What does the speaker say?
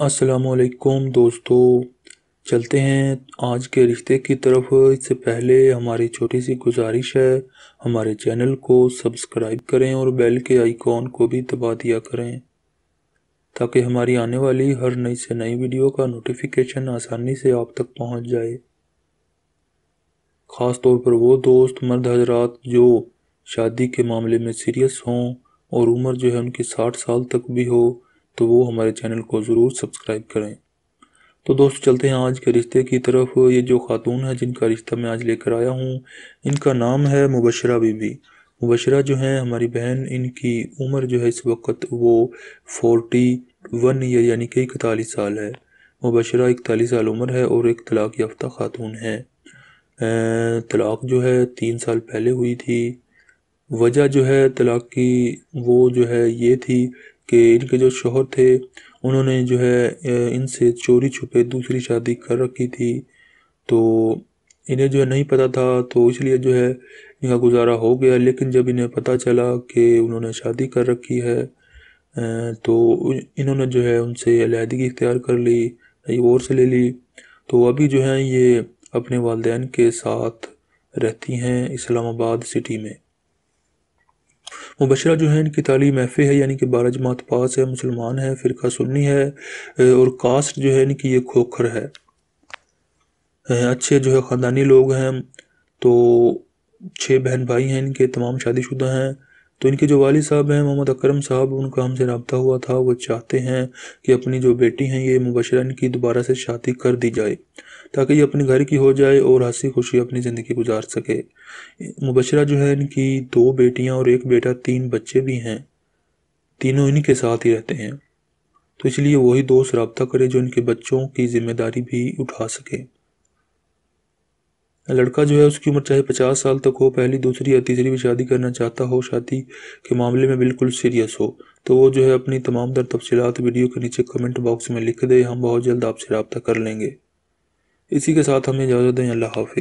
असलकुम दोस्तों चलते हैं आज के रिश्ते की तरफ इससे पहले हमारी छोटी सी गुजारिश है हमारे चैनल को सब्सक्राइब करें और बेल के आइकॉन को भी दबा दिया करें ताकि हमारी आने वाली हर नई से नई वीडियो का नोटिफिकेशन आसानी से आप तक पहुंच जाए ख़ास तौर पर वो दोस्त मर्द हजरात जो शादी के मामले में सीरियस हों और उम्र जो है उनकी साठ साल तक भी हो तो वो हमारे चैनल को ज़रूर सब्सक्राइब करें तो दोस्त चलते हैं आज के रिश्ते की तरफ ये जो खातून है जिनका रिश्ता मैं आज लेकर आया हूँ इनका नाम है मुबशरा बीबी मुबशरा जो है हमारी बहन इनकी उम्र जो है इस वक्त वो फोर्टी वन ईयर यानी कि इकतालीस साल है मुबशरा इकतालीस साल उम्र है और एक तलाक याफ्ता खातून है तलाक जो है तीन साल पहले हुई थी वजह जो है तलाक की वो जो है ये थी कि इनके जो शोहर थे उन्होंने जो है इनसे चोरी छुपे दूसरी शादी कर रखी थी तो इन्हें जो है नहीं पता था तो इसलिए जो है इनका गुजारा हो गया लेकिन जब इन्हें पता चला कि उन्होंने शादी कर रखी है तो इन्होंने जो है उनसे अलीहदगी इख्तियार कर ली एक और से ले ली तो अभी जो है ये अपने वालदेन के साथ रहती हैं इस्लामाबाद सिटी में मुबशरा जो है इनकी तालीम एफ़ है यानी कि बारह जमात पास है मुसलमान है फ़िरका सुन्नी है और कास्ट जो है इनकी ये खोखर है अच्छे जो है ख़ानदानी लोग हैं तो छः बहन भाई हैं इनके तमाम शादीशुदा हैं तो इनके जो वाली साहब हैं मोहम्मद अकरम साहब उनका हमसे रबता हुआ था वो चाहते हैं कि अपनी जो बेटी हैं ये मुबशरा इनकी दोबारा से शादी कर दी जाए ताकि ये अपने घर की हो जाए और हंसी खुशी अपनी ज़िंदगी गुजार सके मुबशरा जो है इनकी दो बेटियाँ और एक बेटा तीन बच्चे भी हैं तीनों इनके साथ ही रहते हैं तो इसलिए वही दोस्त रबता करे जो इनके बच्चों की ज़िम्मेदारी भी उठा सके लड़का जो है उसकी उम्र चाहे पचास साल तक हो पहली दूसरी या तीसरी भी शादी करना चाहता हो शादी के मामले में बिल्कुल सीरियस हो तो वो जो है अपनी तमाम दर तफसीत वीडियो के नीचे कमेंट बॉक्स में लिख दे हम बहुत जल्द आपसे रबता कर लेंगे इसी के साथ हमें इजाज़त दें अल्लाह हाफि